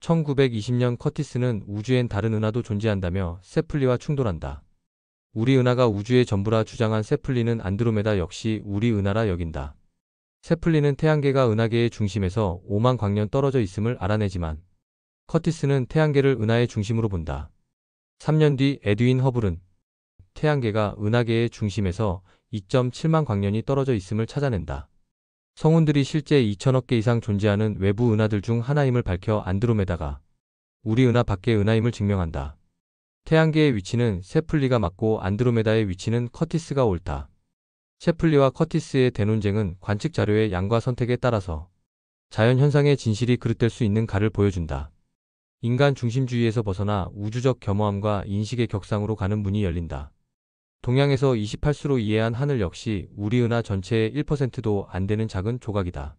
1920년 커티스는 우주엔 다른 은하도 존재한다며 세플리와 충돌한다. 우리 은하가 우주의 전부라 주장한 세플리는 안드로메다 역시 우리 은하라 여긴다. 세플리는 태양계가 은하계의 중심에서 5만 광년 떨어져 있음을 알아내지만 커티스는 태양계를 은하의 중심으로 본다. 3년 뒤 에드윈 허블은 태양계가 은하계의 중심에서 2.7만 광년이 떨어져 있음을 찾아낸다. 성운들이 실제 2천억 개 이상 존재하는 외부 은하들 중 하나임을 밝혀 안드로메다가 우리 은하 밖의 은하임을 증명한다. 태양계의 위치는 세플리가 맞고 안드로메다의 위치는 커티스가 옳다. 세플리와 커티스의 대논쟁은 관측 자료의 양과 선택에 따라서 자연 현상의 진실이 그릇될 수 있는 가를 보여준다. 인간 중심주의에서 벗어나 우주적 겸허함과 인식의 격상으로 가는 문이 열린다. 동양에서 28수로 이해한 하늘 역시 우리 은하 전체의 1%도 안 되는 작은 조각이다.